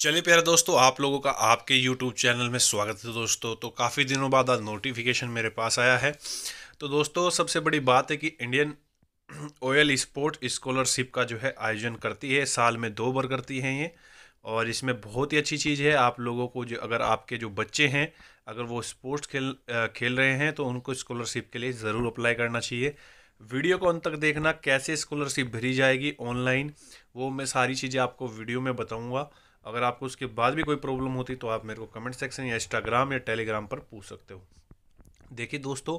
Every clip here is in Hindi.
चलिए प्यारे दोस्तों आप लोगों का आपके यूट्यूब चैनल में स्वागत है दोस्तों तो काफ़ी दिनों बाद आज नोटिफिकेशन मेरे पास आया है तो दोस्तों सबसे बड़ी बात है कि इंडियन ओयल स्पोर्ट स्कॉलरशिप का जो है आयोजन करती है साल में दो बार करती है ये और इसमें बहुत ही अच्छी चीज़ है आप लोगों को जो अगर आपके जो बच्चे हैं अगर वो स्पोर्ट्स खेल खेल रहे हैं तो उनको स्कॉलरशिप के लिए ज़रूर अप्लाई करना चाहिए वीडियो को अंत तक देखना कैसे स्कॉलरशिप भरी जाएगी ऑनलाइन वो मैं सारी चीज़ें आपको वीडियो में बताऊँगा अगर आपको उसके बाद भी कोई प्रॉब्लम होती तो आप मेरे को कमेंट सेक्शन या इंस्टाग्राम या टेलीग्राम पर पूछ सकते हो देखिए दोस्तों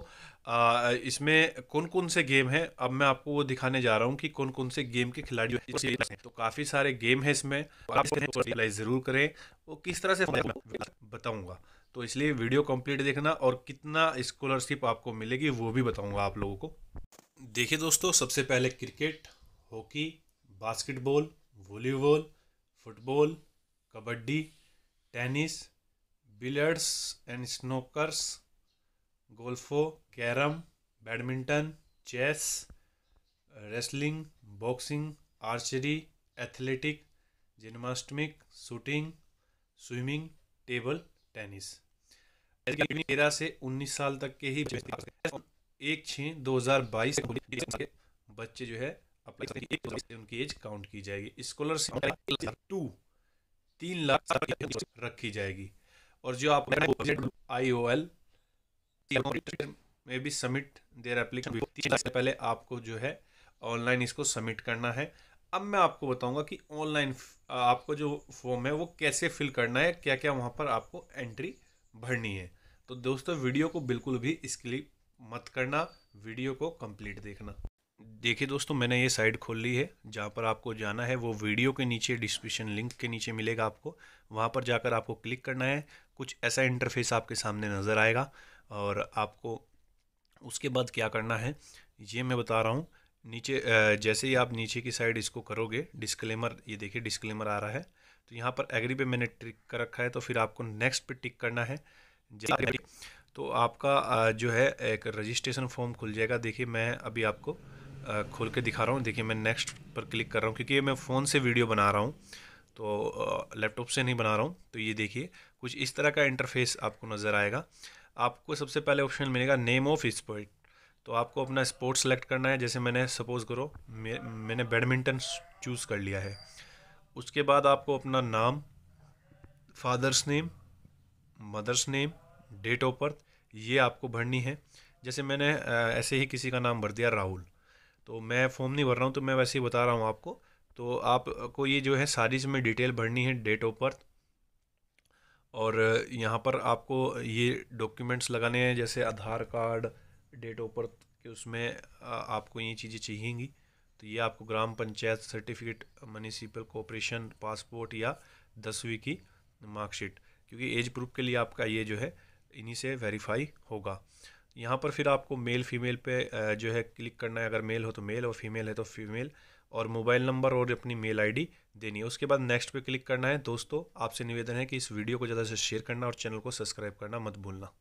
आ, इसमें कौन कौन से गेम हैं अब मैं आपको वो दिखाने जा रहा हूँ कि कौन कौन से गेम के खिलाड़ी हैं तो काफ़ी सारे गेम हैं इसमें आप ज़रूर करें वो किस तरह से बताऊँगा तो इसलिए वीडियो कंप्लीट देखना और कितना स्कॉलरशिप आपको मिलेगी वो भी बताऊँगा आप लोगों को देखिए दोस्तों सबसे पहले cricket hockey basketball volleyball football kabaddi tennis billiards and snookers golf carrom badminton chess wrestling boxing archery athletic gymnastic shooting swimming table tennis तेरह से उन्नीस साल तक के ही एक छः दो हजार बाईस बच्चे जो है अपने उनकी एज काउंट की जाएगी स्कॉलरशिप टू तीन लाख रखी जाएगी और जो आपको आई ओ एल में भी सबमिट देर एप्लीकेशन से पहले आपको जो है ऑनलाइन इसको सबमिट करना है अब मैं आपको बताऊंगा कि ऑनलाइन आपको जो फॉर्म है वो कैसे फिल करना है क्या क्या वहाँ पर आपको एंट्री भरनी है तो दोस्तों वीडियो को बिल्कुल भी स्किप मत करना वीडियो को कंप्लीट देखना देखिए दोस्तों मैंने ये साइट खोल ली है जहाँ पर आपको जाना है वो वीडियो के नीचे डिस्क्रिप्शन लिंक के नीचे मिलेगा आपको वहाँ पर जाकर आपको क्लिक करना है कुछ ऐसा इंटरफेस आपके सामने नज़र आएगा और आपको उसके बाद क्या करना है ये मैं बता रहा हूँ नीचे जैसे ही आप नीचे की साइड इसको करोगे डिस्क्लेमर ये देखिए डिस्क्लेमर आ रहा है तो यहाँ पर एग्री पे मैंने टिक कर रखा है तो फिर आपको नेक्स्ट पे टिक करना है तो आपका जो है एक रजिस्ट्रेशन फॉर्म खुल जाएगा देखिए मैं अभी आपको खोल के दिखा रहा हूँ देखिए मैं नेक्स्ट पर क्लिक कर रहा हूँ क्योंकि मैं फ़ोन से वीडियो बना रहा हूँ तो लैपटॉप से नहीं बना रहा हूँ तो ये देखिए कुछ इस तरह का इंटरफेस आपको नज़र आएगा आपको सबसे पहले ऑप्शन मिलेगा नेम ऑफ स्पोर्ट तो आपको अपना स्पोर्ट सेलेक्ट करना है जैसे मैंने सपोज़ करो मे, मैंने बैडमिंटन चूज़ कर लिया है उसके बाद आपको अपना नाम father's name mother's name date of birth ये आपको भरनी है जैसे मैंने ऐसे ही किसी का नाम भर दिया राहुल तो मैं फॉर्म नहीं भर रहा हूँ तो मैं वैसे ही बता रहा हूँ आपको तो आपको ये जो है सारी इसमें डिटेल भरनी है डेट ऑफ बर्थ और यहाँ पर आपको ये डॉक्यूमेंट्स लगाने हैं जैसे Aadhaar card date of birth के उसमें आपको ये चीज़ें चाहिएंगी तो ये आपको gram panchayat certificate municipal corporation passport या दसवीं की मार्कशीट क्योंकि एज प्रूफ के लिए आपका ये जो है इन्हीं से वेरीफाई होगा यहाँ पर फिर आपको मेल फीमेल पे जो है क्लिक करना है अगर मेल हो तो मेल और फीमेल है तो फीमेल और मोबाइल नंबर और अपनी मेल आईडी देनी है उसके बाद नेक्स्ट पे क्लिक करना है दोस्तों आपसे निवेदन है कि इस वीडियो को ज़्यादा से शेयर करना और चैनल को सब्सक्राइब करना मत भूलना